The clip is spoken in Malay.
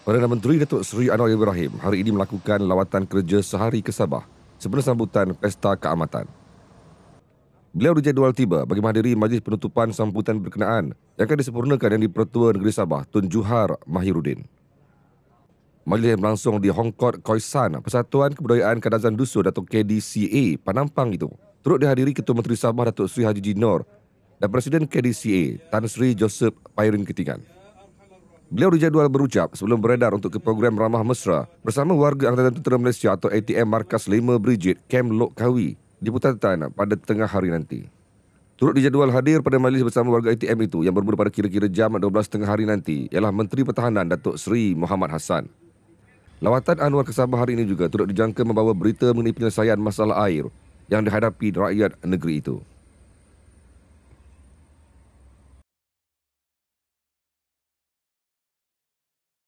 Perdana Menteri Datuk Seri Anwar Ibrahim hari ini melakukan lawatan kerja sehari ke Sabah sebelum sambutan Pesta Keamatan. Beliau dijadual tiba bagi menghadiri majlis penutupan sambutan berkenaan yang akan disempurnakan yang dipertua negeri Sabah Tun Juhar Mahirudin. Majlis yang berlangsung di Hong Kot Khoisan, Persatuan Kebudayaan Kadazan Dusun atau KDCA Panampang itu turut dihadiri Ketua Menteri Sabah Datuk Sri Haji Jinor dan Presiden KDCA Tan Sri Joseph Pairin Ketingan. Beliau dijadual berucap sebelum beredar untuk ke program Ramah Mesra bersama warga Angkatan Tentera Malaysia atau ATM Markas 5 Brigid, Kem Lok Kawi di Putatan pada tengah hari nanti. Turut dijadual hadir pada majlis bersama warga ATM itu yang bermula pada kira-kira jam 12.30 hari nanti ialah Menteri Pertahanan Datuk Seri Muhammad Hassan. Lawatan Anwar ke Sabah hari ini juga turut dijangka membawa berita mengenai penyelesaian masalah air yang dihadapi rakyat negeri itu.